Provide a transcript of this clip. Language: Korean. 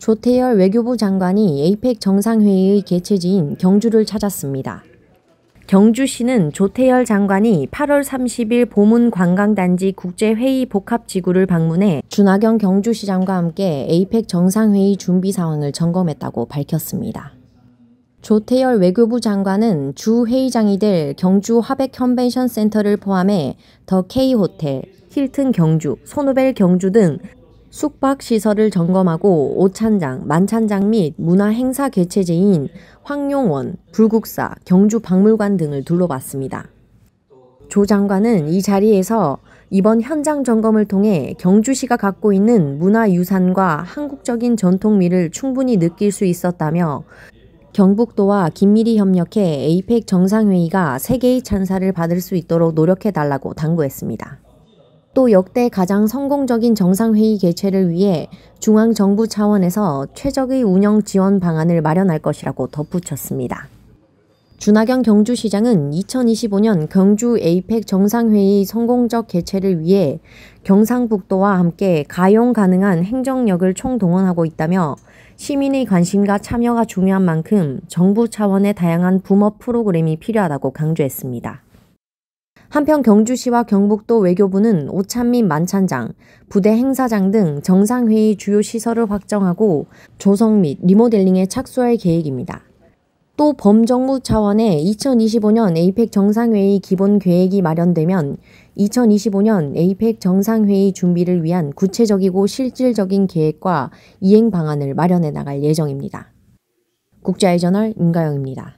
조태열 외교부 장관이 에이펙 정상회의의 개최지인 경주를 찾았습니다. 경주시는 조태열 장관이 8월 30일 보문 관광단지 국제회의 복합지구를 방문해 준하경 경주시장과 함께 에이펙 정상회의 준비 상황을 점검했다고 밝혔습니다. 조태열 외교부 장관은 주 회의장이 될 경주 화백 컨벤션 센터를 포함해 더 K 호텔, 힐튼 경주, 소노벨 경주 등 숙박시설을 점검하고 오찬장, 만찬장 및 문화행사 개최지인 황룡원, 불국사, 경주박물관 등을 둘러봤습니다. 조 장관은 이 자리에서 이번 현장 점검을 통해 경주시가 갖고 있는 문화유산과 한국적인 전통미를 충분히 느낄 수 있었다며 경북도와 긴밀히 협력해 에이펙 정상회의가 세계의 찬사를 받을 수 있도록 노력해달라고 당부했습니다. 또 역대 가장 성공적인 정상회의 개최를 위해 중앙정부 차원에서 최적의 운영 지원 방안을 마련할 것이라고 덧붙였습니다. 준하경 경주시장은 2025년 경주 에이펙 정상회의 성공적 개최를 위해 경상북도와 함께 가용 가능한 행정력을 총동원하고 있다며 시민의 관심과 참여가 중요한 만큼 정부 차원의 다양한 붐업 프로그램이 필요하다고 강조했습니다. 한편 경주시와 경북도 외교부는 오찬 및 만찬장, 부대 행사장 등 정상회의 주요 시설을 확정하고 조성 및 리모델링에 착수할 계획입니다. 또 범정부 차원의 2025년 에이펙 정상회의 기본 계획이 마련되면 2025년 에이펙 정상회의 준비를 위한 구체적이고 실질적인 계획과 이행 방안을 마련해 나갈 예정입니다. 국제아이저널 임가영입니다.